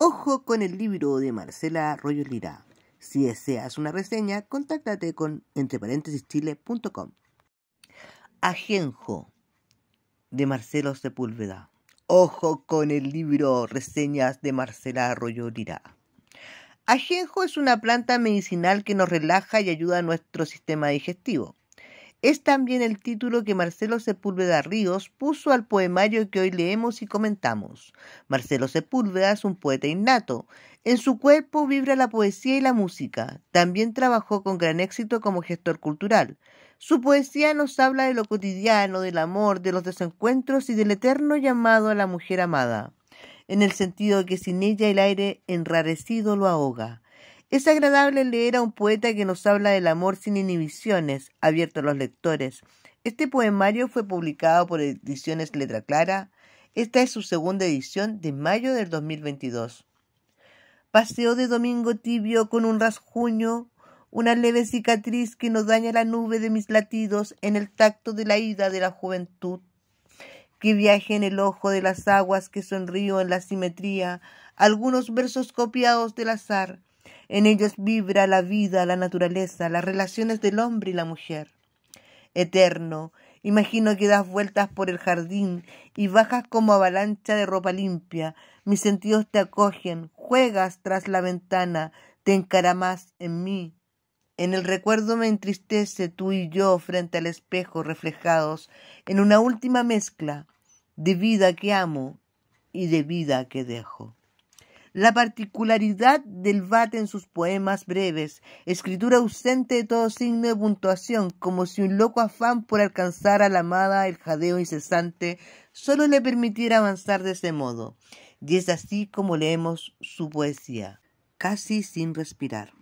Ojo con el libro de Marcela Arroyo Lira. Si deseas una reseña, contáctate con entreparentesischile.com. Ajenjo de Marcelo Sepúlveda. Ojo con el libro Reseñas de Marcela Arroyo Lira. Ajenjo es una planta medicinal que nos relaja y ayuda a nuestro sistema digestivo. Es también el título que Marcelo Sepúlveda Ríos puso al poemario que hoy leemos y comentamos. Marcelo Sepúlveda es un poeta innato. En su cuerpo vibra la poesía y la música. También trabajó con gran éxito como gestor cultural. Su poesía nos habla de lo cotidiano, del amor, de los desencuentros y del eterno llamado a la mujer amada, en el sentido de que sin ella el aire enrarecido lo ahoga. Es agradable leer a un poeta que nos habla del amor sin inhibiciones, abierto a los lectores. Este poemario fue publicado por Ediciones Letra Clara. Esta es su segunda edición de mayo del 2022. Paseo de domingo tibio con un rasguño, una leve cicatriz que nos daña la nube de mis latidos en el tacto de la ida de la juventud. Que viaje en el ojo de las aguas que sonrío en la simetría, algunos versos copiados del azar en ellos vibra la vida, la naturaleza, las relaciones del hombre y la mujer. Eterno, imagino que das vueltas por el jardín y bajas como avalancha de ropa limpia. Mis sentidos te acogen, juegas tras la ventana, te encaramas en mí. En el recuerdo me entristece tú y yo frente al espejo reflejados en una última mezcla de vida que amo y de vida que dejo la particularidad del bate en sus poemas breves, escritura ausente de todo signo de puntuación, como si un loco afán por alcanzar a la amada el jadeo incesante solo le permitiera avanzar de ese modo. Y es así como leemos su poesía, casi sin respirar.